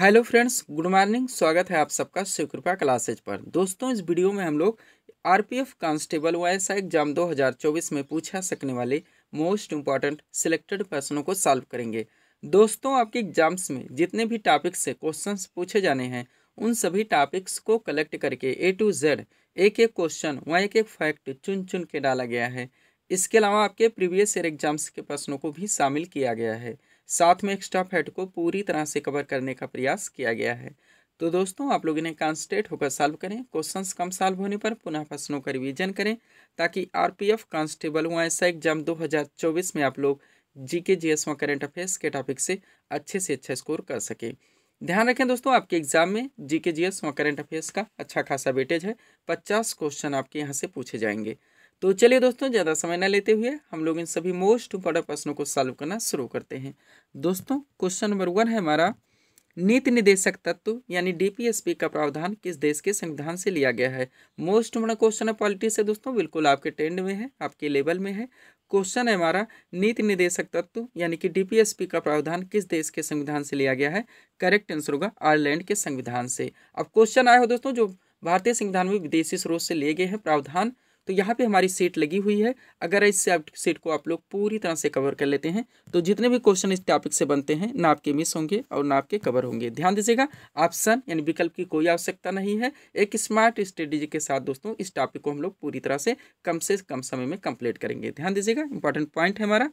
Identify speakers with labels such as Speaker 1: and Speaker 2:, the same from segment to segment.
Speaker 1: hello friends good morning स्वागत है आप सबका शिवकृपा क्लासेज पर दोस्तों इस वीडियो में हम लोग आरपीएफ कांस्टेबल वायस एग्जाम 2024 में पूछा सकने वाले मोस्ट इम्पॉर्टेंट सिलेक्टेड प्रश्नों को सॉल्व करेंगे दोस्तों आपके एग्जाम्स में जितने भी टॉपिक्स से क्वेश्चन पूछे जाने हैं उन सभी टॉपिक्स को कलेक्ट करके ए टू जेड एक एक क्वेश्चन व एक एक फैक्ट चुन चुन के डाला गया है इसके अलावा आपके प्रीवियस ईयर एग्जाम्स के प्रश्नों को भी शामिल किया गया है साथ में एक्स्ट्रा फैट को पूरी तरह से कवर करने का प्रयास किया गया है तो दोस्तों आप लोग इन्हें कॉन्सटेट होकर सॉल्व करें क्वेश्चंस कम सॉल्व होने पर पुनः प्रश्नों का रिवीजन करें ताकि आरपीएफ कांस्टेबल हुआ ऐसा एग्जाम 2024 में आप लोग जीके जीएस व करंट अफेयर्स के टॉपिक से अच्छे से अच्छा स्कोर कर सकें ध्यान रखें दोस्तों आपके एग्जाम में जीके जीएस व करंट अफेयर्स का अच्छा खासा वेटेज है पचास क्वेश्चन आपके यहाँ से पूछे जाएंगे तो चलिए दोस्तों ज़्यादा समय न लेते हुए हम लोग इन सभी मोस्ट इम्पॉर्टेंट प्रश्नों को सॉल्व करना शुरू करते हैं दोस्तों क्वेश्चन नंबर वन है हमारा नीति निदेशक तत्व यानी डीपीएसपी का प्रावधान किस देश के संविधान से लिया गया है मोस्ट बड़ा क्वेश्चन है पॉलिटिक्स है दोस्तों बिल्कुल आपके ट्रेंड में है आपके लेवल में है क्वेश्चन है हमारा नीति निदेशक तत्व यानी कि डीपीएसपी का प्रावधान किस देश के संविधान से लिया गया है करेक्ट आंसर होगा आयरलैंड के संविधान से अब क्वेश्चन आया हो दोस्तों जो भारतीय संविधान में विदेशी स्रोत से लिए गए हैं प्रावधान तो यहाँ पे हमारी सीट लगी हुई है अगर इस सीट को आप लोग पूरी तरह से कवर कर लेते हैं तो जितने भी क्वेश्चन इस टॉपिक से बनते हैं ना आपके मिस होंगे और ना आपके कवर होंगे ध्यान दीजिएगा ऑप्शन यानी विकल्प की कोई आवश्यकता नहीं है एक स्मार्ट स्ट्रेटेजी के साथ दोस्तों इस टॉपिक को हम लोग पूरी तरह से कम से कम समय में कंप्लीट करेंगे ध्यान दीजिएगा इंपॉर्टेंट पॉइंट है हमारा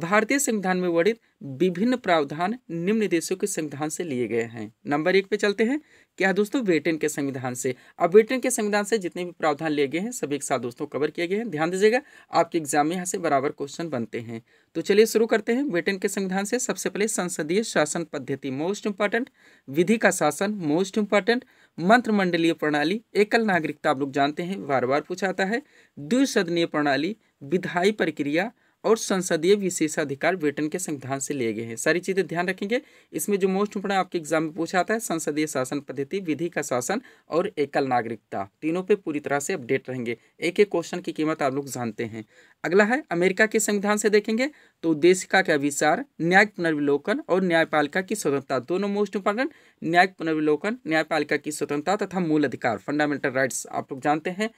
Speaker 1: भारतीय संविधान में वर्णित विभिन्न प्रावधान निम्न देशों के संविधान से लिए गए हैं नंबर एक पे चलते हैं क्या दोस्तों ब्रिटेन के संविधान से अब ब्रिटेन के संविधान से जितने भी प्रावधान लिए गए हैं सभी एक साथ दोस्तों कवर किए गए हैं ध्यान दीजिएगा आपके एग्जाम में यहाँ से बराबर क्वेश्चन बनते हैं तो चलिए शुरू करते हैं ब्रिटेन के संविधान से सबसे पहले संसदीय शासन पद्धति मोस्ट इंपॉर्टेंट विधि का शासन मोस्ट इंपॉर्टेंट मंत्रिमंडलीय प्रणाली एकल नागरिकता आप लोग जानते हैं बार बार पूछा है द्विसदनीय प्रणाली विधायी प्रक्रिया और संसदीय विशेषाधिकार ब्रिटेन के संविधान से लिए गए हैं सारी चीज़ें ध्यान रखेंगे इसमें जो मोस्ट इंपोर्टेंट आपके एग्जाम में पूछा आता है संसदीय शासन पद्धति विधि का शासन और एकल नागरिकता तीनों पे पूरी तरह से अपडेट रहेंगे एक एक क्वेश्चन की कीमत आप लोग जानते हैं अगला है अमेरिका के संविधान से देखेंगे तो उद्देशिका का विचार न्याय पुनर्विलोकन और न्यायपालिका की स्वतंत्रता दोनों मोस्ट इंपोर्टेंट न्याय पुनर्विलोकन न्यायपालिका की स्वतंत्रता तथा मूल अधिकार फंडामेंटल राइट्स आप लोग जानते हैं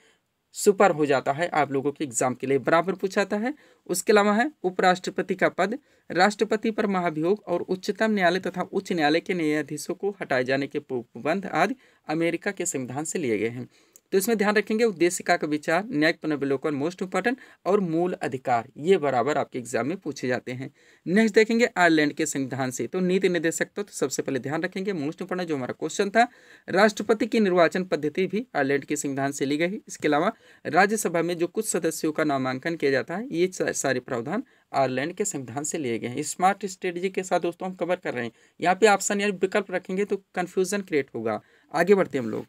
Speaker 1: सुपर हो जाता है आप लोगों के एग्जाम के लिए बराबर पूछाता है उसके अलावा है उपराष्ट्रपति का पद राष्ट्रपति पर महाभियोग और उच्चतम न्यायालय तथा उच्च न्यायालय के न्यायाधीशों को हटाए जाने के प्रबंध आदि अमेरिका के संविधान से लिए गए हैं तो इसमें ध्यान रखेंगे उद्देशिका का विचार न्यायिक पुनर्वलोकन मोस्ट इंपॉर्टेंट और मूल अधिकार ये बराबर आपके एग्जाम में पूछे जाते हैं नेक्स्ट देखेंगे आयरलैंड के संविधान से तो नीति निर्देशक तो, सबसे पहले ध्यान रखेंगे मोस्ट इंपॉर्टेंट जो हमारा क्वेश्चन था राष्ट्रपति की निर्वाचन पद्धति भी आयरलैंड के संविधान से ली गई इसके अलावा राज्यसभा में जो कुछ सदस्यों का नामांकन किया जाता है ये सारे प्रावधान आयरलैंड के संविधान से लिए गए हैं स्मार्ट स्ट्रेटेजी के साथ दोस्तों हम कवर कर रहे हैं यहाँ पे ऑप्शन या विकल्प रखेंगे तो कन्फ्यूजन क्रिएट होगा आगे बढ़ते हैं हम लोग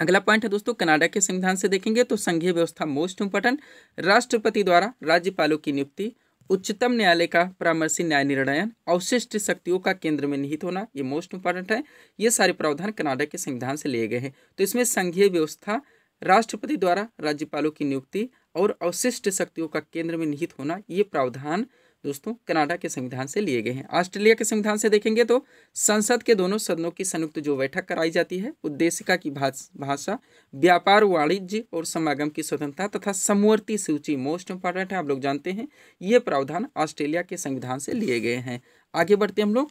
Speaker 1: अगला पॉइंट है दोस्तों कनाडा के संविधान से देखेंगे तो संघीय व्यवस्था मोस्ट इम्पोर्टेंट राष्ट्रपति द्वारा राज्यपालों की नियुक्ति उच्चतम न्यायालय का परामर्शी न्याय निर्णयन अवशिष्ट शक्तियों का केंद्र में निहित होना ये मोस्ट इंपॉर्टेंट है ये सारे प्रावधान कनाडा के संविधान से लिए गए हैं तो इसमें संघीय व्यवस्था राष्ट्रपति द्वारा राज्यपालों की नियुक्ति और अवशिष्ट शक्तियों का केंद्र में निहित होना ये प्रावधान दोस्तों कनाडा के संविधान से लिए गए हैं ऑस्ट्रेलिया के संविधान से देखेंगे तो संसद के दोनों सदनों की संयुक्त जो बैठक कराई जाती है उद्देशिका की भाषा व्यापार वाणिज्य और समागम की स्वतंत्रता तथा समवर्ती सूची मोस्ट इंपॉर्टेंट है आप लोग जानते हैं ये प्रावधान ऑस्ट्रेलिया के संविधान से लिए गए हैं आगे बढ़ते हम लोग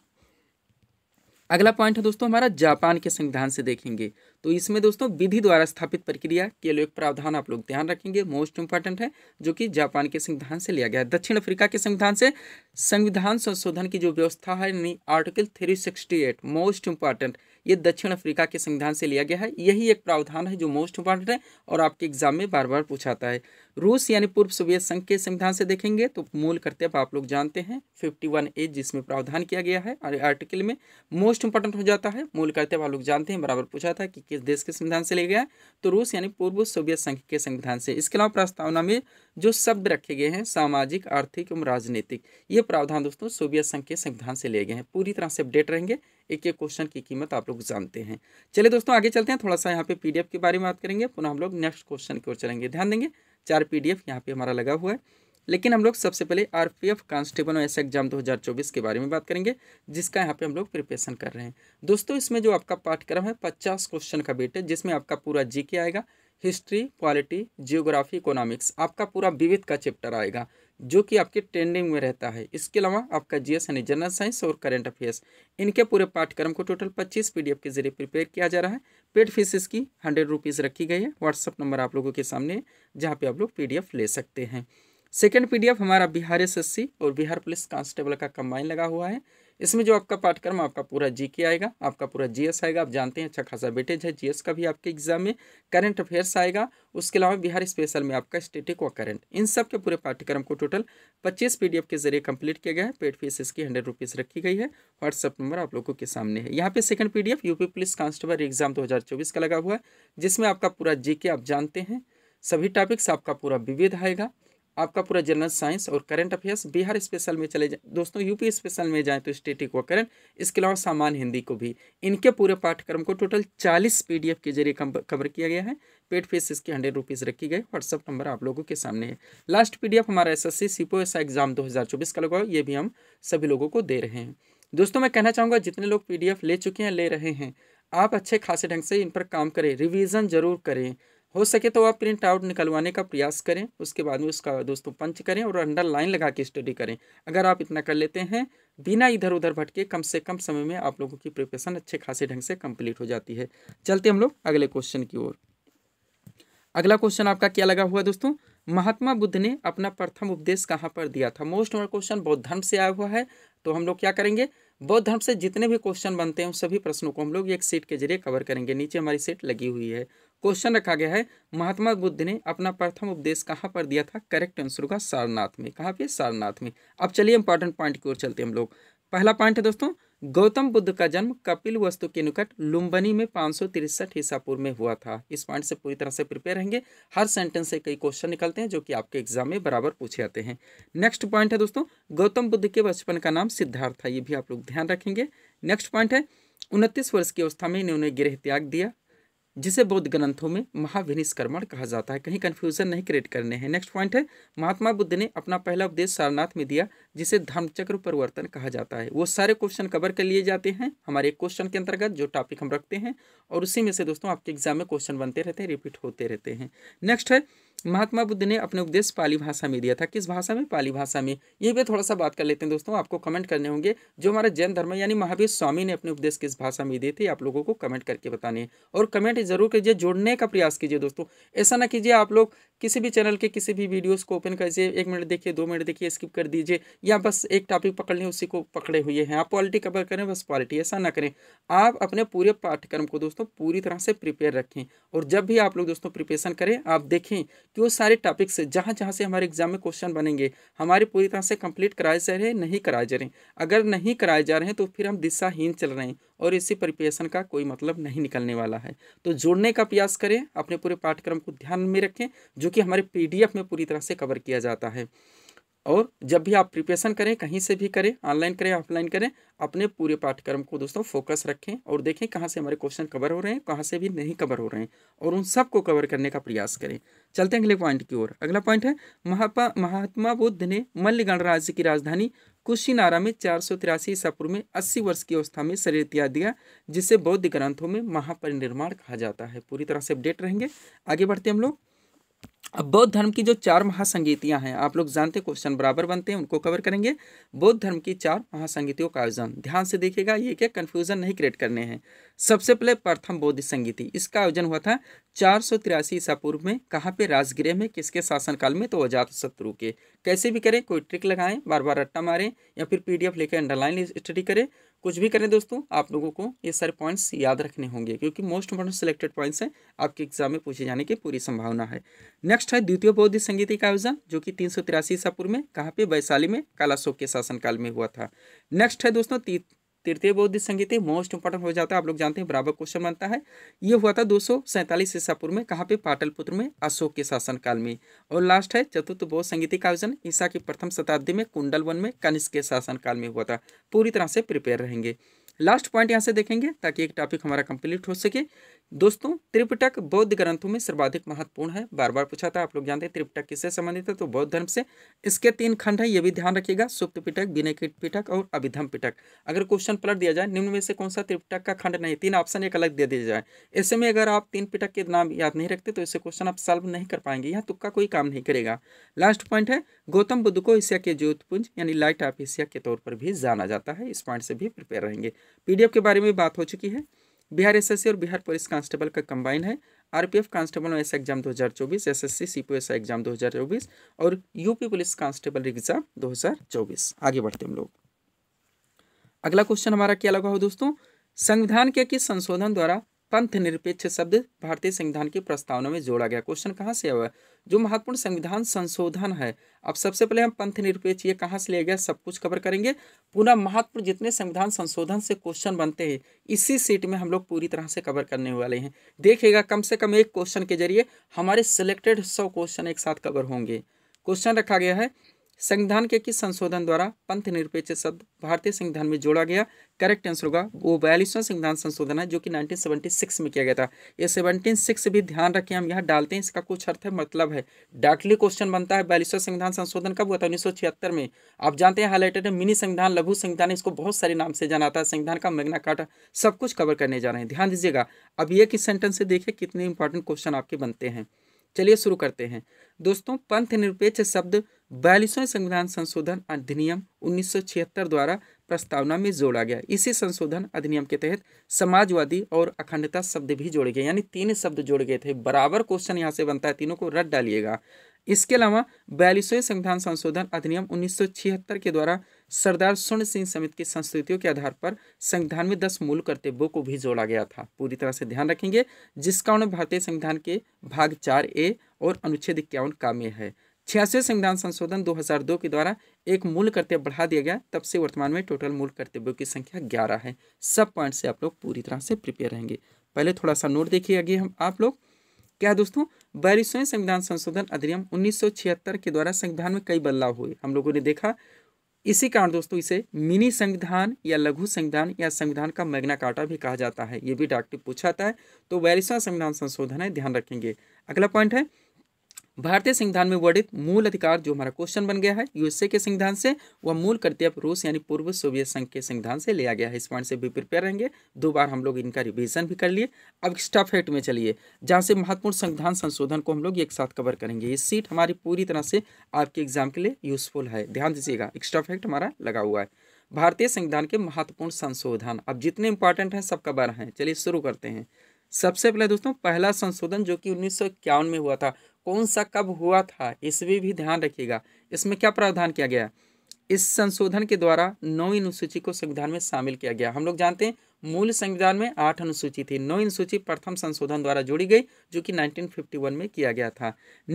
Speaker 1: अगला पॉइंट है दोस्तों हमारा जापान के संविधान से देखेंगे तो इसमें दोस्तों विधि द्वारा स्थापित प्रक्रिया के लिए प्रावधान आप लोग ध्यान रखेंगे मोस्ट इंपॉर्टेंट है जो कि जापान के संविधान से लिया गया है दक्षिण अफ्रीका के संविधान से संविधान संशोधन की जो व्यवस्था है आर्टिकल थ्री मोस्ट इंपॉर्टेंट ये दक्षिण अफ्रीका के संविधान से लिया गया है यही एक प्रावधान है जो मोस्ट इंपॉर्टेंट है और आपके एग्जाम में बार बार पूछाता है रूस यानी पूर्व सोवियत संघ के संविधान से देखेंगे तो मूल कर्तव्य आप लोग जानते हैं फिफ्टी वन ए जिसमें प्रावधान किया गया है और आर्टिकल में मोस्ट इंपॉर्टेंट हो जाता है मूल करते आप लोग जानते हैं बराबर पूछा था कि किस देश के संविधान से लिया गया है तो रूस यानी पूर्व सोवियत संघ के संविधान से इसके अलावा प्रस्तावना में जो शब्द रखे गए हैं सामाजिक आर्थिक एवं राजनीतिक ये प्रावधान दोस्तों सोवियत संघ के संविधान से लिए गए हैं पूरी तरह से अपडेट रहेंगे एक एक क्वेश्चन की कीमत आप लोग जानते हैं चलिए दोस्तों आगे चलते हैं थोड़ा सा यहाँ पे पीडीएफ के बारे में बात करेंगे पुनः हम लोग नेक्स्ट क्वेश्चन की ओर चलेंगे ध्यान देंगे चार पीडीएफ यहाँ पे हमारा लगा हुआ है लेकिन हम लोग सबसे पहले आर पी एफ कांस्टेबल और एस एग्जाम चौबीस के बारे में बात करेंगे जिसका यहाँ पे हम लोग प्रिपरेशन कर रहे हैं दोस्तों इसमें जो आपका पाठ्यक्रम है पचास क्वेश्चन का बेट है जिसमें आपका पूरा जी आएगा हिस्ट्री पॉलिटी जियोग्राफी इकोनॉमिक्स आपका पूरा विविध का चैप्टर आएगा जो कि आपके ट्रेंडिंग में रहता है इसके अलावा आपका जी एस यानी जनरल साइंस और करेंट अफेयर्स इनके पूरे पाठ्यक्रम को टोटल पच्चीस पीडीएफ के जरिए प्रिपेयर किया जा रहा है पेड फीस इसकी हंड्रेड रुपीज़ रखी गई है व्हाट्सअप नंबर आप लोगों के सामने है जहाँ पर आप लोग पी ले सकते हैं सेकेंड पी हमारा बिहार एस और बिहार पुलिस कांस्टेबल का कंबाइन लगा हुआ है इसमें जो आपका पाठ्यक्रम आपका पूरा जी के आएगा आपका पूरा जीएस आएगा आप जानते हैं अच्छा खासा बेटेज है जीएस का भी आपके एग्जाम में करंट अफेयर्स आएगा उसके अलावा बिहार स्पेशल में आपका स्टेटिक व करंट इन सब के पूरे पाठ्यक्रम को टोटल पच्चीस पी के जरिए कंप्लीट किया गया है पेड फीस इसकी हंड्रेड रुपीज़ रखी गई है व्हाट्सअप नंबर आप लोगों के सामने है यहाँ पे second P UP police constable exam दो का लगा हुआ है जिसमें आपका पूरा जीके आप जानते हैं सभी टॉपिक्स आपका पूरा विविध आएगा आपका पूरा जनरल साइंस और करंट अफेयर्स बिहार स्पेशल में चले जाए दोस्तों यूपी स्पेशल में जाएँ तो स्टेटिक व करंट इसके अलावा सामान्य हिंदी को भी इनके पूरे पाठ्यक्रम को टोटल चालीस पी के जरिए कवर किया गया है पेड फीस इसके हंड्रेड रुपीज़ रखी गई व्हाट्सअप नंबर आप लोगों के सामने है लास्ट पी हमारा S S CPO S exam दो का लगाओ ये भी हम सभी लोगों को दे रहे हैं दोस्तों मैं कहना चाहूँगा जितने लोग पी ले चुके हैं ले रहे हैं आप अच्छे खासे ढंग से इन पर काम करें रिवीजन जरूर करें हो सके तो आप प्रिंट आउट निकलवाने का प्रयास करें उसके बाद में उसका दोस्तों पंच करें और अंडरलाइन लगा के स्टडी करें अगर आप इतना कर लेते हैं बिना इधर उधर भटके कम से कम समय में आप लोगों की प्रिपरेशन अच्छे खासे ढंग से कंप्लीट हो जाती है चलते हम लोग अगले क्वेश्चन की ओर अगला क्वेश्चन आपका क्या लगा हुआ दोस्तों महात्मा बुद्ध ने अपना प्रथम उपदेश कहाँ पर दिया था मोस्ट हमारा क्वेश्चन बौद्ध धर्म से आया हुआ है तो हम लोग क्या करेंगे बौद्ध धर्म से जितने भी क्वेश्चन बनते हैं उन सभी प्रश्नों को हम लोग एक सीट के जरिए कवर करेंगे नीचे हमारी सीट लगी हुई है क्वेश्चन रखा गया है महात्मा बुद्ध ने अपना प्रथम उपदेश कहाँ पर दिया था करेक्ट आंसर होगा सारनाथ में कहाँ पे सारनाथ में अब चलिए इंपॉर्टेंट पॉइंट की ओर चलते हैं हम लोग पहला पॉइंट है दोस्तों गौतम बुद्ध का जन्म कपिल वस्तु के निकट लुम्बनी में पाँच सौ तिरसठ ईसापुर में हुआ था इस पॉइंट से पूरी तरह से प्रिपेयर रहेंगे हर सेंटेंस से कई क्वेश्चन निकलते हैं जो कि आपके एग्जाम में बराबर पूछे जाते हैं नेक्स्ट पॉइंट है दोस्तों गौतम बुद्ध के बचपन का नाम सिद्धार्थ था ये भी आप लोग ध्यान रखेंगे नेक्स्ट पॉइंट है उनतीस वर्ष की अवस्था में इन्होंने गृह त्याग दिया जिसे बौद्ध ग्रंथों में महाविनिष्कर्मण कहा जाता है कहीं कन्फ्यूजन नहीं क्रिएट करने हैं नेक्स्ट पॉइंट है महात्मा बुद्ध ने अपना पहला उपदेश सारनाथ में दिया जिसे धर्मचक्र परिवर्तन कहा जाता है वो सारे क्वेश्चन कवर कर लिए जाते हैं हमारे क्वेश्चन के अंतर्गत जो टॉपिक हम रखते हैं और उसी में से दोस्तों आपके एग्जाम में क्वेश्चन बनते रहते हैं रिपीट होते रहते हैं नेक्स्ट है महात्मा बुद्ध ने अपने उपदेश पाली भाषा में दिया था किस भाषा में पाली भाषा में ये भी थोड़ा सा बात कर लेते हैं दोस्तों आपको कमेंट करने होंगे जो हमारे जैन धर्म यानी महावीर स्वामी ने अपने उपदेश किस भाषा में दिए थे आप लोगों को कमेंट करके बताने हैं और कमेंट जरूर कीजिए जोड़ने का प्रयास कीजिए दोस्तों ऐसा ना कीजिए आप लोग किसी भी चैनल के किसी भी वीडियोज को ओपन कर एक मिनट देखिए दो मिनट देखिए स्किप कर दीजिए या बस एक टॉपिक पकड़ लें उसी को पकड़े हुए हैं आप पॉलिटी कवर करें बस पॉलिटी ऐसा ना करें आप अपने पूरे पाठ्यक्रम को दोस्तों पूरी तरह से प्रिपेयर रखें और जब भी आप लोग दोस्तों प्रिपेशन करें आप देखें कि वो सारे टॉपिक्स जहाँ जहाँ से हमारे एग्जाम में क्वेश्चन बनेंगे हमारे पूरी तरह से कंप्लीट कराए जा रहे हैं नहीं कराए जा रहे अगर नहीं कराए जा रहे हैं तो फिर हम दिशाहीन चल रहे हैं और इसी प्रिपेशन का कोई मतलब नहीं निकलने वाला है तो जोड़ने का प्रयास करें अपने पूरे पाठ्यक्रम को ध्यान में रखें जो कि हमारे पी में पूरी तरह से कवर किया जाता है और जब भी आप प्रिपरेशन करें कहीं से भी करें ऑनलाइन करें ऑफलाइन करें अपने पूरे पाठ्यक्रम को दोस्तों फोकस रखें और देखें कहाँ से हमारे क्वेश्चन कवर हो रहे हैं कहाँ से भी नहीं कवर हो रहे हैं और उन सबको कवर करने का प्रयास करें चलते हैं अगले पॉइंट की ओर अगला पॉइंट है महापा महात्मा बुद्ध ने मल्लगण गणराज्य की राजधानी कुशीनारा में चार सौ तिरासी ईसापुर में अस्सी वर्ष की अवस्था में शरीर त्याग दिया जिसे बौद्ध ग्रंथों में महापरिनिर्माण कहा जाता है पूरी तरह से अपडेट रहेंगे आगे बढ़ते हम लोग अब बौद्ध धर्म की जो चार महासंगीतियाँ हैं आप लोग जानते क्वेश्चन बराबर बनते हैं उनको कवर करेंगे बौद्ध धर्म की चार महासंगीतियों का आयोजन ध्यान से देखिएगा ये क्या कन्फ्यूजन नहीं क्रिएट करने हैं सबसे पहले प्रथम बौद्ध संगीति इसका आयोजन हुआ था चार सौ तिरासी ईसा पूर्व में कहाँ पे राजगृह में किसके शासनकाल में तो अजात शत्रु के कैसे भी करें कोई ट्रिक लगाएं बार बार रट्टा मारें या फिर पी लेकर अंडरलाइन स्टडी करें कुछ भी करें दोस्तों आप लोगों को ये सारे पॉइंट्स याद रखने होंगे क्योंकि मोस्ट इंपॉर्टेंट सिलेक्टेड पॉइंट्स हैं आपके एग्जाम में पूछे जाने की पूरी संभावना है नेक्स्ट है द्वितीय बौद्ध संगीतिक का आयोजन जो कि तीन सौ तिरासी ईसापुर में कहाँ पे वैशाली में कालाशोक के शासनकाल में हुआ था नेक्स्ट है दोस्तों तृतीय बौद्ध संगीत मोस्ट इंपॉर्टेंट हो जाता है आप लोग जानते हैं बराबर क्वेश्चन बनता है ये हुआ था दो सौ सैंतालीस ईसापुर में कहाँ पे पाटलपुत्र में अशोक के शासनकाल में और लास्ट है चतुर्थ बौद्ध संगीतिक का आयोजन ईसा की प्रथम शताब्दी में कुंडल वन में कनिष्क के शासनकाल में हुआ था पूरी तरह से प्रिपेयर रहेंगे लास्ट पॉइंट यहाँ से देखेंगे ताकि एक टॉपिक हमारा कंप्लीट हो सके दोस्तों त्रिपिटक बौद्ध ग्रंथों में सर्वाधिक महत्वपूर्ण है बार बार पूछा था आप लोग जानते हैं त्रिपिटक किससे संबंधित है तो बौद्ध धर्म से इसके तीन खंड है ये भी ध्यान रखिएगा सुप्त पिटक विनय पिटक और अभिधम पिटक अगर क्वेश्चन पलट दिया जाए निम्न में से कौन सा त्रिपिटक का खंड नहीं तीन ऑप्शन एक अलग दे दिया जाए ऐसे में अगर आप तीन पिटक के नाम याद नहीं रखते तो इससे क्वेश्चन आप सॉल्व नहीं कर पाएंगे यहाँ तुक्का कोई काम नहीं करेगा लास्ट पॉइंट है गौतम बुद्ध को एशिया के ज्योतपुंज यानी लाइट ऑफ एशिया के तौर पर भी जाना जाता है इस पॉइंट से भी प्रिपेयर रहेंगे पीडीएफ के बारे में बात हो चुकी है बिहार एसएससी और बिहार पुलिस कांस्टेबल का कंबाइन है RPF constable S exam 2024 S CPS exam 2024 और यूपी पुलिस कांस्टेबल एग्जाम 2024 आगे बढ़ते हम लोग अगला क्वेश्चन हमारा क्या लगा हो दोस्तों संविधान के किस संशोधन द्वारा पंथ निरपेक्ष शब्द भारतीय संविधान की प्रस्तावना में जोड़ा गया क्वेश्चन कहाँ से हुआ जो महत्वपूर्ण संविधान संशोधन है अब सबसे पहले हम पंथ निरपेक्ष ये कहाँ से लिया गया सब कुछ कवर करेंगे पूरा महत्वपूर्ण जितने संविधान संशोधन से क्वेश्चन बनते हैं इसी सीट में हम लोग पूरी तरह से कवर करने वाले हैं देखिएगा कम से कम एक क्वेश्चन के जरिए हमारे सिलेक्टेड सौ क्वेश्चन एक साथ कवर होंगे क्वेश्चन रखा गया है संविधान के किस संशोधन द्वारा पंथ निरपेक्ष शब्द भारतीय संविधान में जोड़ा गया करेक्ट आंसर होगा वो बयालीसवां संविधान संशोधन है जो कि 1976 में किया गया था ये सिक्स भी ध्यान रखें हम यहाँ डालते हैं इसका कुछ अर्थ है मतलब है डायरेक्टली क्वेश्चन बनता है बयालीसवां संविधान संशोधन कब हुआ था उन्नीस में आप जानते हैं हाईलाइटेड है मिनी संविधान लघु संविधान इसको बहुत सारे नाम से जाना था संविधान का मेघना काटा सब कुछ कवर करने जा रहे हैं ध्यान दीजिएगा अब ये किस सेंटेंस से देखिए कितने इंपॉर्टेंट क्वेश्चन आपके बनते हैं चलिए शुरू करते हैं दोस्तों पंथ निरपेक्ष शब्द बयालीसवें संविधान संशोधन अधिनियम 1976 द्वारा प्रस्तावना में जोड़ा गया इसी संशोधन अधिनियम के तहत समाजवादी और अखंडता शब्द भी जोड़े गए यानी तीन शब्द जोड़ गए थे बराबर क्वेश्चन यहाँ से बनता है तीनों को रद्द डालिएगा इसके अलावा बयालीसवें संविधान संशोधन अधिनियम 1976 के द्वारा सरदार स्वर्ण सिंह समिति की संस्कृतियों के आधार पर संविधान में दस मूल कर्तव्यों को भी जोड़ा गया था पूरी तरह से ध्यान रखेंगे जिसका उन्हें भारतीय संविधान के भाग चार ए और अनुच्छेद इक्यावन का में है छियासी संविधान संशोधन 2002 के द्वारा एक मूल कर्तव्य बढ़ा दिया गया तब से वर्तमान में टोटल मूल कर्तव्यों की संख्या ग्यारह है सब पॉइंट से आप लोग पूरी तरह से प्रिपेयर रहेंगे पहले थोड़ा सा नोट देखिए आगे हम आप लोग क्या दोस्तों बयालीसवें संविधान संशोधन अधिनियम 1976 के द्वारा संविधान में कई बदलाव हुए हम लोगों ने देखा इसी कारण दोस्तों इसे मिनी संविधान या लघु संविधान या संविधान का मैग्ना कार्टा भी कहा जाता है ये भी डॉक्टर पूछाता है तो बयालीसवां संविधान संशोधन है ध्यान रखेंगे अगला पॉइंट है भारतीय संविधान में वर्णित मूल अधिकार जो हमारा क्वेश्चन बन गया है यूएसए के संविधान से वह मूल कर्तव्य रूस यानी पूर्व सोवियत संघ के संविधान से लिया गया है इस पॉइंट से भी प्रिपेयर रहेंगे दो बार हम लोग इनका रिविजन भी कर लिए अब स्टाफ हेट में चलिए जहाँ से महत्वपूर्ण संविधान संशोधन को हम लोग एक साथ कवर करेंगे ये सीट हमारी पूरी तरह से आपके एग्जाम के लिए यूजफुल है ध्यान दीजिएगा एक्स्ट्रा फैक्ट हमारा लगा हुआ है भारतीय संविधान के महत्वपूर्ण संशोधन अब जितने इंपॉर्टेंट हैं सब कवर हैं चलिए शुरू करते हैं सबसे पहले दोस्तों पहला संशोधन जो कि उन्नीस में हुआ था कौन सा कब हुआ था इसमें भी ध्यान रखिएगा इसमें क्या प्रावधान किया गया इस संशोधन के द्वारा नौ अनुसूची को संविधान में शामिल किया गया हम लोग जानते हैं मूल संविधान में आठ अनुसूची थी नौ अनुसूची प्रथम संशोधन द्वारा जोड़ी गई जो कि 1951 में किया गया था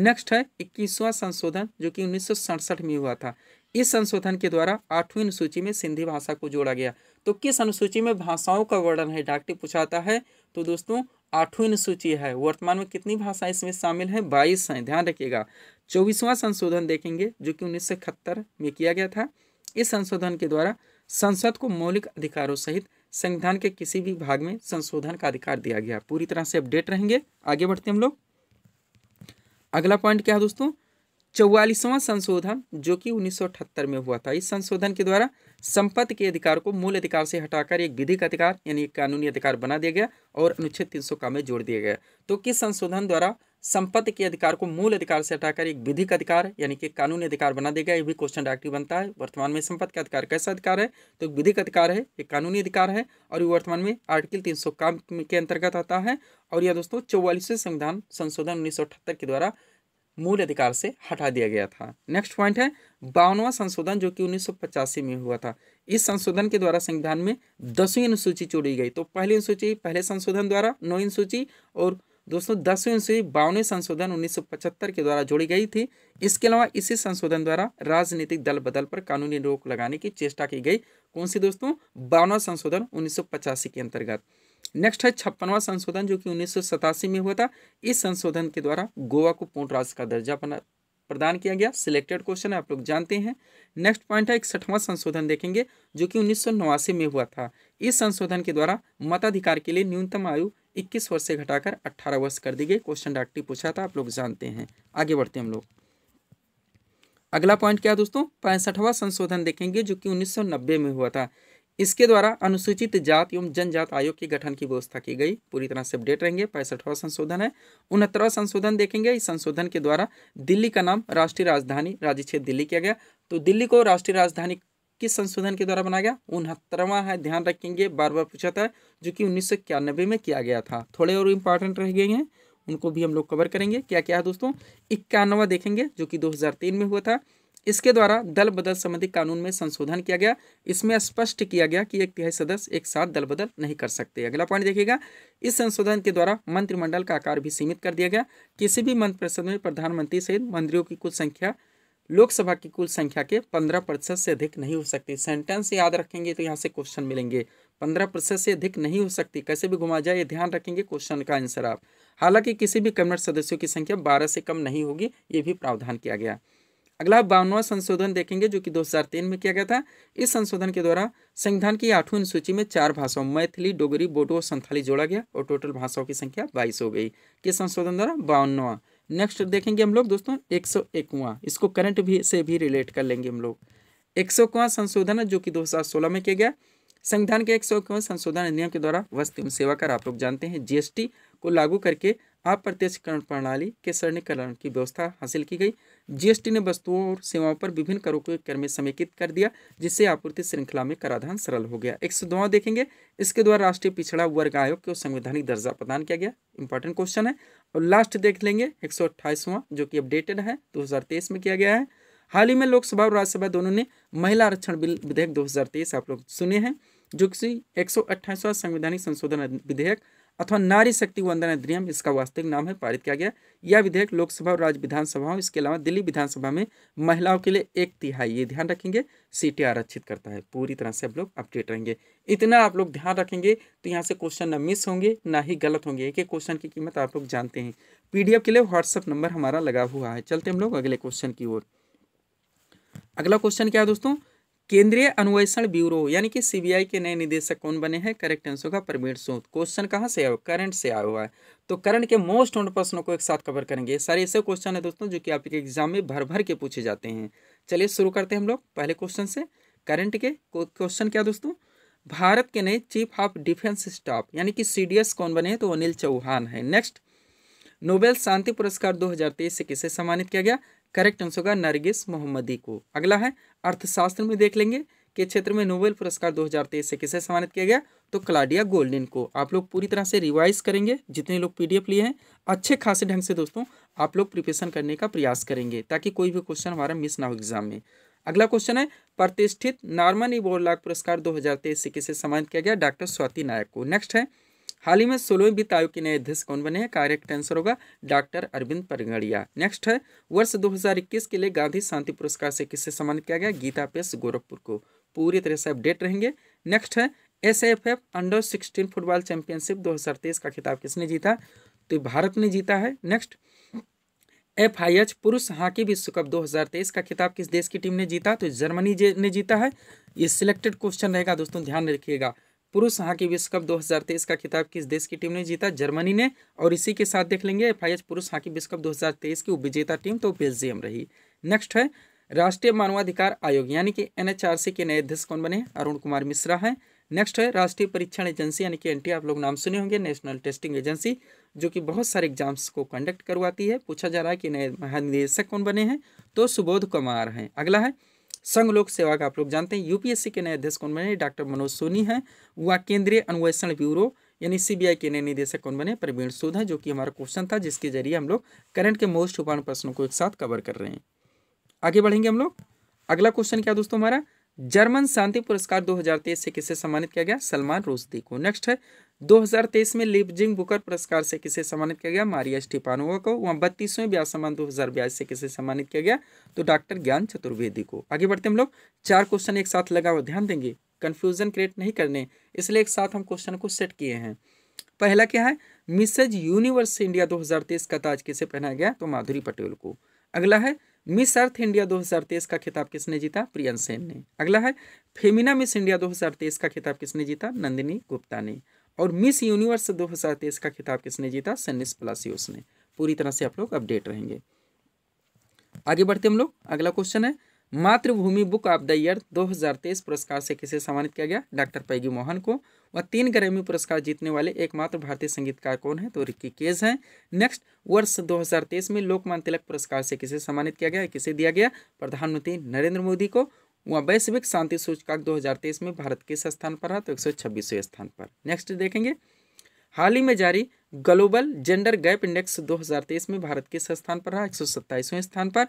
Speaker 1: नेक्स्ट है इक्कीसवां संशोधन जो कि उन्नीस में हुआ था इस संशोधन के द्वारा आठवीं अनुसूची में सिंधी भाषा को जोड़ा गया तो किस अनुसूची में भाषाओं का वर्णन है डाक्टिव पूछाता है तो दोस्तों आठवीं अनुसूची है वर्तमान में कितनी भाषाएं इसमें शामिल हैं बाईस हैं ध्यान रखिएगा चौबीसवां संशोधन देखेंगे जो कि उन्नीस में किया गया था इस संशोधन के द्वारा संसद को मौलिक अधिकारों सहित संविधान के किसी भी भाग में संशोधन का अधिकार दिया गया पूरी तरह से अपडेट रहेंगे आगे बढ़ते हम लोग अगला पॉइंट क्या है दोस्तों चौवालीसवां संशोधन जो कि 1978 में हुआ था इस संशोधन के द्वारा संपत्ति के अधिकार को मूल अधिकार से हटाकर एक विधिक अधिकार यानी एक कानूनी अधिकार बना दिया गया और अनुच्छेद तीन सौ का में जोड़ दिया गया तो किस संशोधन द्वारा संपत्ति के अधिकार को मूल अधिकार से हटाकर एक विधिक अधिकार यानी कि कानूनी अधिकार बना दिया गया ये भी क्वेश्चन डायरेक्टली बनता है वर्तमान में संपत्ति का अधिकार कैसा अधिकार है तो एक विधिक अधिकार है एक कानूनी अधिकार है और ये वर्तमान में आर्टिकल तीन सौ के अंतर्गत आता है और यह दोस्तों चौवालीसवें संविधान संशोधन उन्नीस के द्वारा मूल अधिकार से हटा दिया गया था नेक्स्ट पॉइंट है बावनवा संशोधन जो कि उन्नीस में हुआ था इस संशोधन के द्वारा संविधान में दसवीं अनुसूची जोड़ी गई तो पहली अनुसूची पहले संशोधन द्वारा नौ अनुसूची और दोस्तों दसवीं अनुसूची बावनवे संशोधन 1975 के द्वारा जोड़ी गई थी इसके अलावा इसी संशोधन द्वारा राजनीतिक दल बदल पर कानूनी रोक लगाने की चेष्टा की गई कौन सी दोस्तों बावनवा संशोधन उन्नीस के अंतर्गत नेक्स्ट है छप्पनवा संशोधन जो कि उन्नीस में हुआ था इस संशोधन के द्वारा गोवा को पूर्ण राज्य का दर्जा बना प्रदान किया गया सिलेक्टेड क्वेश्चन आप लोग जानते हैं नेक्स्ट पॉइंट है इकसठवां संशोधन देखेंगे जो कि उन्नीस में हुआ था इस संशोधन के द्वारा मताधिकार के लिए न्यूनतम आयु 21 वर्ष से घटाकर 18 वर्ष कर दी गई क्वेश्चन डाक्टी पूछा था आप लोग जानते हैं आगे बढ़ते हैं हम लोग अगला पॉइंट क्या है दोस्तों पैंसठवा संशोधन देखेंगे जो कि उन्नीस में हुआ था इसके द्वारा अनुसूचित जात एवं जनजात आयोग के गठन की व्यवस्था की गई पूरी तरह से अपडेट रहेंगे पैंसठवा संशोधन है उनहत्तरवा संशोधन देखेंगे इस संशोधन के द्वारा दिल्ली का नाम राष्ट्रीय राजधानी राज्य क्षेत्र दिल्ली किया गया तो दिल्ली को राष्ट्रीय राजधानी किस संशोधन के द्वारा बनाया गया उनहत्तरवा है ध्यान रखेंगे बार बार पूछा था जो कि उन्नीस में किया गया था थोड़े और इम्पोर्टेंट रह गए हैं उनको भी हम लोग कवर करेंगे क्या क्या है दोस्तों इक्यानवा देखेंगे जो कि दो में हुआ था इसके द्वारा दल बदल संबंधी कानून में संशोधन किया गया इसमें स्पष्ट किया गया कि एक तिहाई सदस्य एक साथ दल बदल नहीं कर सकते अगला पॉइंट देखिएगा इस संशोधन के द्वारा मंत्रिमंडल का आकार भी सीमित कर दिया गया किसी भी मंत्रिपरिषद में प्रधानमंत्री सहित मंत्रियों की कुल संख्या लोकसभा की कुल संख्या के पंद्रह प्रतिशत से अधिक नहीं हो सकती सेंटेंस याद रखेंगे तो यहाँ से क्वेश्चन मिलेंगे पंद्रह प्रतिशत से अधिक नहीं हो सकती कैसे भी घुमा जाए ये ध्यान रखेंगे क्वेश्चन का आंसर आप हालांकि किसी भी कैबिनेट सदस्यों की संख्या बारह से कम नहीं होगी ये भी प्रावधान किया गया अगला बावनवा संशोधन देखेंगे जो कि 2003 में किया गया था इस संशोधन के द्वारा संविधान की आठवीं सूची में चार भाषाओं मैथिली डोगरी बोडो और संथाली जोड़ा गया और टोटल भाषाओं की संख्या बाईस हो गई किस संशोधन द्वारा बावनवा नेक्स्ट देखेंगे हम लोग दोस्तों एक सौ इसको करंट भी से भी रिलेट कर लेंगे हम लोग एक सौ संशोधन जो कि सोलह में किया गया संविधान के एक सौ संशोधन अधिनियम के द्वारा वस्तु एवं सेवा कर आप लोग जानते हैं जीएसटी को लागू करके अप्रत्यक्षकरण प्रणाली के सरणीकरण की व्यवस्था हासिल की गई जीएसटी ने वस्तुओं और सेवाओं पर विभिन्न करों के कर में समेकित कर दिया जिससे आपूर्ति श्रृंखला में कराधान सरल हो गया एक सौ देखेंगे इसके द्वारा राष्ट्रीय पिछड़ा वर्ग आयोग को संवैधानिक दर्जा प्रदान किया गया इंपॉर्टेंट क्वेश्चन है और लास्ट देख लेंगे एक सौ जो कि अपडेटेड है दो में किया गया है हाल ही में लोकसभा और राज्यसभा दोनों ने महिला आरक्षण बिल विधेयक दो आप लोग सुने हैं जो कि एक संवैधानिक संशोधन विधेयक अथवा नारी शक्ति वंदन अधिनियम इसका वास्तविक नाम है पारित किया गया यह विधेयक लोकसभा और राज्य विधानसभाओं इसके अलावा दिल्ली विधानसभा में महिलाओं के लिए एक तिहाई ये ध्यान रखेंगे सीटें आरक्षित करता है पूरी तरह से आप लोग अपडेट रहेंगे इतना आप लोग ध्यान रखेंगे तो यहाँ से क्वेश्चन न मिस होंगे ना ही गलत होंगे एक एक क्वेश्चन की कीमत आप लोग जानते हैं पीडीएफ के लिए व्हाट्सअप नंबर हमारा लगा हुआ है चलते हम लोग अगले क्वेश्चन की ओर अगला क्वेश्चन क्या है दोस्तों केंद्रीय अन्वेषण ब्यूरो यानी कि सीबीआई के नए निदेशक कौन बने हैं करेक्ट आंसर होगा प्रवीण सूद क्वेश्चन कहाँ से आया करंट से आया हुआ है तो करंट के मोस्ट ऑन प्रश्नों को एक साथ कवर करेंगे सारे ऐसे क्वेश्चन है दोस्तों जो कि आपके एग्जाम में भर भर के पूछे जाते हैं चलिए शुरू करते हैं हम लोग पहले क्वेश्चन से करंट के क्वेश्चन क्या दोस्तों भारत के नए चीफ ऑफ डिफेंस स्टाफ यानी कि सी कौन बने हैं तो अनिल चौहान है नेक्स्ट नोबेल शांति पुरस्कार दो से किसे सम्मानित किया गया करेक्ट आंसर होगा नरगिस मोहम्मदी को अगला है अर्थशास्त्र में देख लेंगे के क्षेत्र में नोबेल पुरस्कार 2023 से किसे सम्मानित किया गया तो क्लाडिया गोल्डिन को आप लोग पूरी तरह से रिवाइज करेंगे जितने लोग पीडीएफ लिए हैं अच्छे खासे ढंग से दोस्तों आप लोग प्रिपरेशन करने का प्रयास करेंगे ताकि कोई भी क्वेश्चन हमारा मिस ना हो एग्जाम में अगला क्वेश्चन है प्रतिष्ठित नार्मन इबोरलाक पुरस्कार दो से किसे सम्मानित किया गया डॉक्टर स्वाति नायक को नेक्स्ट है हाल ही में सोलहवें वित्त आयोग के नए अध्यक्ष कौन बने हैं करेक्ट आंसर होगा डॉक्टर अरविंद परगड़िया नेक्स्ट है वर्ष 2021 के लिए गांधी शांति पुरस्कार से किससे सम्मानित किया गया गीता पेश गोरखपुर को पूरी तरह से अपडेट रहेंगे नेक्स्ट है S F F under sixteen football championship दो हजार तेईस का खिताब किसने जीता तो भारत ने जीता है नेक्स्ट एफ आई एच पुरुष हॉकी विश्व कप 2023 का खिताब किस देश की टीम ने जीता तो जर्मनी ने जीता है ये सिलेक्टेड क्वेश्चन रहेगा दोस्तों ध्यान रखिएगा पुरुष हॉकी विश्व कप 2023 का खिताब किस देश की टीम ने जीता जर्मनी ने और इसी के साथ देख लेंगे एफ पुरुष हॉकी विश्व कप 2023 की उपविजेता टीम तो बेल्जियम रही नेक्स्ट है राष्ट्रीय मानवाधिकार आयोग यानी कि एनएचआरसी के नए अध्यक्ष कौन बने अरुण कुमार मिश्रा है नेक्स्ट है राष्ट्रीय परीक्षण एजेंसी यानी कि एन आप लोग नाम सुने होंगे नेशनल टेस्टिंग एजेंसी जो कि बहुत सारे एग्जाम्स को कंडक्ट करवाती है पूछा जा रहा है कि नए महानिदेशक कौन बने हैं तो सुबोध कुमार हैं अगला है संघ लोक सेवा का आप लोग जानते हैं यूपीएससी के नए अध्यक्ष कौन बने डॉक्टर मनोज सोनी हैं वह केंद्रीय अन्वेषण ब्यूरो यानी सीबीआई के नए निदेशक कौन बने प्रवीण सूद है जो कि हमारा क्वेश्चन था जिसके जरिए हम लोग करंट के मोस्ट उपान प्रश्नों को एक साथ कवर कर रहे हैं आगे बढ़ेंगे हम लोग अगला क्वेश्चन क्या दोस्तों हमारा जर्मन शांति पुरस्कार 2023 से किसे सम्मानित किया गया सलमान रोस्ती को नेक्स्ट है 2023 में लिपजिंग बुकर पुरस्कार से किसे सम्मानित किया गया मारिया स्टीपानोवा को वहां बत्तीसवें ब्याज सम्मान दो से किसे सम्मानित किया गया तो डॉक्टर ज्ञान चतुर्वेदी को आगे बढ़ते हम लोग चार क्वेश्चन एक साथ लगा हुआ ध्यान देंगे कन्फ्यूजन क्रिएट नहीं करने इसलिए एक साथ हम क्वेश्चन को सेट किए हैं पहला क्या है मिसेज यूनिवर्स इंडिया तेईस का ताज किसे पहनाया गया तो माधुरी पटेल को अगला है मिस अर्थ इंडिया 2023 का खिताब किसने जीता प्रियन सेन ने अगला है फेमिना मिस इंडिया दो का खिताब किसने जीता नंदिनी गुप्ता ने और मिस यूनिवर्स दो का खिताब किसने जीता सन्निस प्लासियोस ने पूरी तरह से आप लोग अपडेट रहेंगे आगे बढ़ते हम लोग अगला क्वेश्चन है मातृभूमि बुक ऑफ द ईयर 2023 पुरस्कार से किसे सम्मानित किया गया डॉक्टर पैगी मोहन को व तीन ग्रैमी पुरस्कार जीतने वाले एकमात्र भारतीय संगीतकार कौन है तो रिक्की केज हैं नेक्स्ट वर्ष 2023 में लोकमान तिलक पुरस्कार से किसे सम्मानित किया गया किसे दिया गया प्रधानमंत्री नरेंद्र मोदी को वह वैश्विक शांति सूचकांक दो में भारत किस स्थान पर रहा तो एक स्थान पर नेक्स्ट देखेंगे हाल ही में जारी ग्लोबल जेंडर गैप इंडेक्स 2023 में भारत किस स्थान पर रहा एक स्थान पर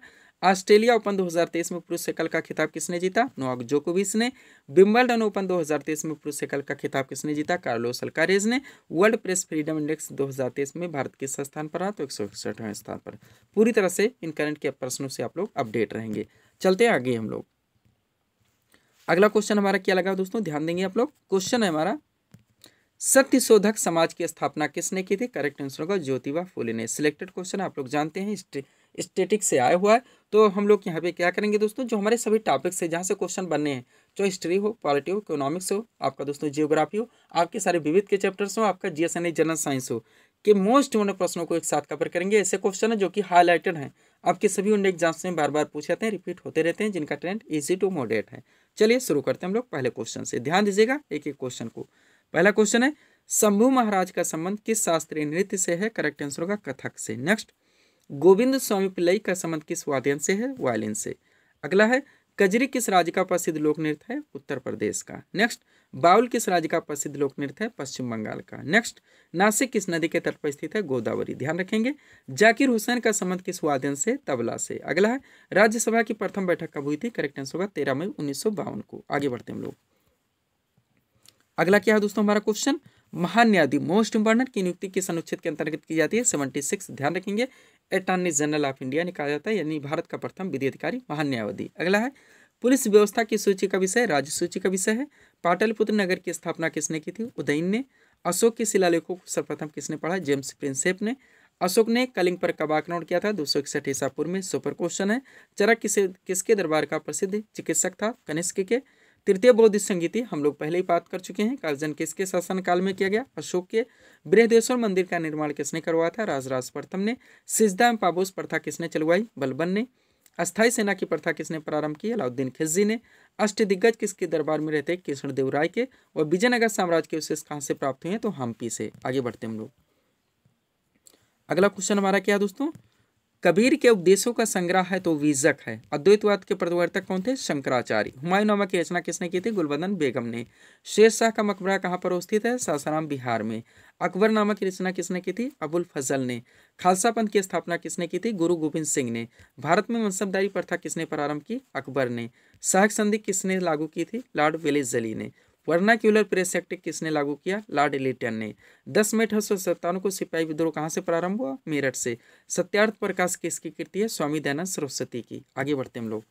Speaker 1: ऑस्ट्रेलिया ओपन 2023 में पुरुष एकल का खिताब किसने जीता नोक जोकोविच ने विम्बलडन ओपन 2023 में पुरुष एकल का खिताब किसने जीता कार्लोस अलकारेज ने वर्ल्ड प्रेस फ्रीडम इंडेक्स 2023 में भारत किस स्थान पर रहा तो एक स्थान पर पूरी तरह से इन करंट के प्रश्नों से आप लोग अपडेट रहेंगे चलते आगे हम लोग अगला क्वेश्चन हमारा क्या लगा दोस्तों ध्यान देंगे आप लोग क्वेश्चन है हमारा सत्यशोधक समाज की स्थापना किसने की थी करेक्ट आंसर होगा ज्योतिबा फुले ने सिलेक्टेड क्वेश्चन आप लोग जानते हैं स्टेटिक से आया हुआ है तो हम लोग यहाँ पे क्या करेंगे दोस्तों जो हमारे सभी टॉपिक्स है जहाँ से क्वेश्चन बनने हैं जो हिस्ट्री हो पॉलिटी हो इकोनॉमिक्स हो आपका दोस्तों जियोग्राफी हो आपके सारे विविध के चैप्टर्स हो आपका जी जनरल साइंस हो के मोस्ट उन्होंने प्रश्नों को एक साथ कवर करेंगे ऐसे क्वेश्चन है जो कि हाईलाइटेड हैं आपके सभी उन एग्जाम्स में बार बार पूछे जाते हैं रिपीट होते रहते हैं जिनका ट्रेंड ईजी टू मॉडरेट है चलिए शुरू करते हैं हम लोग पहले क्वेश्चन से ध्यान दीजिएगा एक एक क्वेश्चन को पहला क्वेश्चन है शंभू महाराज का संबंध किस शास्त्रीय नृत्य से है करेक्ट आंसर होगा कथक से नेक्स्ट गोविंद स्वामी पिल्लई का संबंध किस वाद्यन से है वायलिन से अगला है कजरी किस राज्य का प्रसिद्ध लोक नृत्य है उत्तर प्रदेश का नेक्स्ट बाउल किस राज्य का प्रसिद्ध लोक नृत्य है पश्चिम बंगाल का नेक्स्ट नासिक किस नदी के तट पर स्थित है गोदावरी ध्यान रखेंगे जाकिर हुसैन का संबंध किस वाद्यन से तबला से अगला है राज्यसभा की प्रथम बैठक कब हुई थी करेक्ट आंसर होगा तेरह मई उन्नीस को आगे बढ़ते हम लोग अगला क्या है दोस्तों हमारा क्वेश्चन महान न्यायाधीश मोस्ट इंपॉर्टेंट की नियुक्ति किस अनुच्छेद के अंतर्गत की जाती है सेवेंटी सिक्स ध्यान रखेंगे अटॉर्नी जनरल ऑफ इंडिया ने कहा जाता है यानी भारत का प्रथम विधि अधिकारी महान न्यायाधि अगला है पुलिस व्यवस्था की सूची का विषय राज्य सूची का विषय है पाटलिपुत्र नगर की स्थापना किसने की थी उदयन ने अशोक के शिलालेखों को सर्वप्रथम किसने पढ़ा जेम्स प्रिंसेप ने अशोक ने कलिंग पर कब आक्रमण किया था दो सौ इकसठ ईसापुर में सुपर क्वेश्चन है चरक किसे किसके दरबार का प्रसिद्ध चिकित्सक था कनिष्क के, के तृतीय बौद्धिक संगीति हम लोग पहले ही बात कर चुके हैं अर्जन किसके शासनकाल में किया गया अशोक के बृहदेश्वर मंदिर का निर्माण किसने करवाया था राजराज प्रथम ने सिजदा एम पाबोस प्रथा किसने चलवाई बलबन ने अस्थाई सेना की प्रथा किसने प्रारंभ की अलाउद्दीन खिजी ने अष्ट दिग्गज किसके दरबार में रहते कृष्णदेव राय के और विजयनगर साम्राज्य के विशेष कहाँ से प्राप्त हुए तो हम्पी से आगे बढ़ते हम लोग अगला क्वेश्चन हमारा क्या दोस्तों कबीर के उपदेशों का संग्रह है तो वीजक है अद्वैतवाद के प्रवर्तक कौन थे शंकराचार्य हुमायूं नामा की रचना किसने की थी गुलबदन बेगम ने शेर शाह का मकबरा कहाँ पर अवस्थित है सासाराम बिहार में अकबर नामा की रचना किसने की थी अबुल फजल ने खालसा पंथ की स्थापना किसने की थी गुरु गोविंद सिंह ने भारत में मनसबदारी प्रथा किसने प्रारंभ की अकबर ने सहक संधि किसने लागू की थी लॉर्ड वेलेजली ने वर्नाक्यूलर प्रेस एक्ट किसने लागू किया लॉर्ड लिटन ने दस मई अठारह सौ सत्तावन को सिपाही विद्रोह कहाँ से प्रारंभ हुआ मेरठ से सत्यार्थ प्रकाश किसकी कृति है स्वामी दयानंद सरस्वती की आगे बढ़ते हम लोग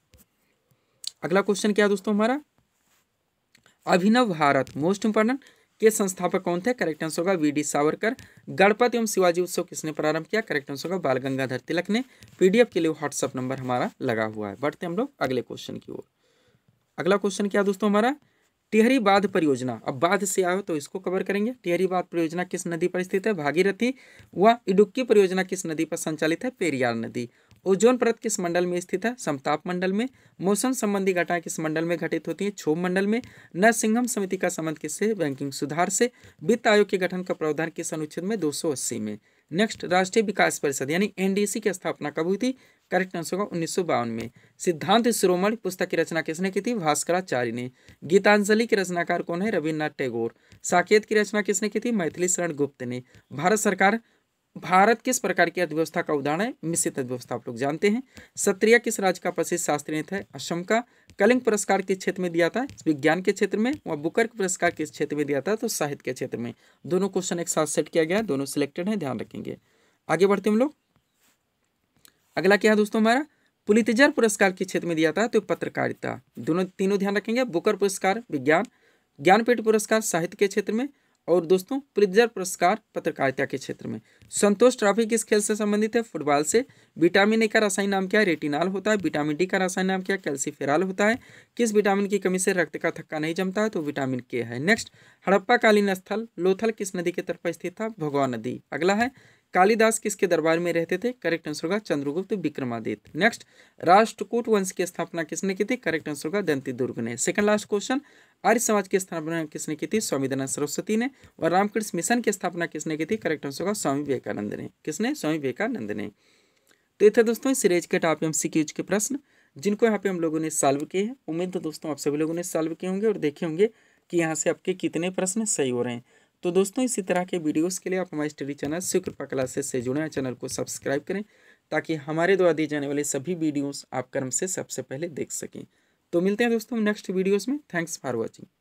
Speaker 1: अगला क्वेश्चन क्या है दोस्तों हमारा अभिनव भारत मोस्ट इंपॉर्टेंट के संस्थापक कौन थे करेक्ट आंसर होगा वी डी सावरकर गणपत एवं शिवाजी उत्सव किसने प्रारंभ किया करेक्ट आंसर होगा बाल गंगाधर तिलक ने पीडीएफ के लिए व्हाट्सअप नंबर हमारा लगा हुआ है बढ़ते हम लोग अगले क्वेश्चन की ओर अगला क्वेश्चन क्या दोस्तों हमारा टिहरी बाध परियोजना अब बाध से आओ तो इसको कवर करेंगे टिहरी बाध परियोजना किस नदी पर स्थित है भागीरथी व इडुक्की परियोजना किस नदी पर संचालित है पेरियार नदी ओजोन परत किस मंडल में स्थित है समताप मंडल में मौसम संबंधी घटनाएं किस मंडल में घटित होती है क्षोभ मंडल में नरसिंहम समिति का संबंध किससे बैंकिंग सुधार से वित्त आयोग के गठन का प्रावधान किस अनुच्छेद में दो में नेक्स्ट राष्ट्रीय विकास परिषद यानी एनडीसी की स्थापना कब हुई थी करेक्ट आंसर होगा उन्नीस में सिद्धांत श्रोमण पुस्तक की रचना किसने की थी भास्कराचार्य ने गीतांजलि के रचनाकार कौन है रविन्द्रनाथ टैगोर साकेत की रचना किसने की थी मैथिली शरण गुप्त ने भारत सरकार भारत किस प्रकार की अर्थव्यवस्था का उदाहरण है मिश्रित अर्थव्यवस्था आप लोग जानते हैं सत्रिय किस राज्य का प्रसिद्ध शास्त्री नेता है असम का कलिंग पुरस्कार किस क्षेत्र में दिया था विज्ञान के क्षेत्र में व बुकर पुरस्कार किस क्षेत्र में दिया था तो साहित्य के क्षेत्र में दोनों क्वेश्चन एक साथ सेट किया गया दोनों सिलेक्टेड हैं ध्यान रखेंगे आगे बढ़ते हम लोग अगला क्या है दोस्तों हमारा पुलितजर पुरस्कार के क्षेत्र में दिया था तो पत्रकारिता दोनों तीनों ध्यान रखेंगे बुकर पुरस्कार विज्ञान ज्ञानपीठ पुरस्कार साहित्य के क्षेत्र में और दोस्तों पुलितजर पुरस्कार पत्रकारिता के क्षेत्र में संतोष ट्रॉफी किस खेल से संबंधित है फुटबॉल से विटामिन ए का रासायनिक नाम क्या है रेटिनाल होता है विटामिन डी का रासायनिक नाम क्या कैल्सीफेराल होता है किस विटामिन की कमी से रक्त का थक्का नहीं जमता है तो विटामिन के है नेक्स्ट हड़प्पा कालीन स्थल लोथल किस नदी के तरफ स्थित था भगवा नदी अगला है कालिदास किसके दरबार में रहते थे करेक्ट आंसर होगा चंद्रगुप्त विक्रमादित्य नेक्स्ट राष्ट्रकूट वंश की स्थापना किसने की थी करेक्ट आंसर होगा दंती दुर्ग ने सेकंड लास्ट क्वेश्चन आर्य समाज की स्थापना किसने की थी स्वामी दयानंद सरस्वती ने और रामकृष्ण मिशन की स्थापना किसने की थी करेक्ट आंसर होगा स्वामी विवेकानंद ने किसने स्वामी विवेकानंद ने तो ये दोस्तों सीरीज के टॉप एम सी के प्रश्न जिनको यहाँ पे हम लोगों ने सॉल्व किए हैं उम्मीद तो दोस्तों आप सभी लोगों ने सॉल्व किए होंगे और देखे होंगे कि यहाँ से आपके कितने प्रश्न सही हो रहे हैं तो दोस्तों इसी तरह के वीडियोस के लिए आप हमारे स्टडी चैनल सिकृपा क्लासेस से जुड़े हैं चैनल को सब्सक्राइब करें ताकि हमारे द्वारा दिए जाने वाले सभी वीडियोस आप कर्म से सबसे पहले देख सकें तो मिलते हैं दोस्तों नेक्स्ट वीडियोस में थैंक्स फॉर वॉचिंग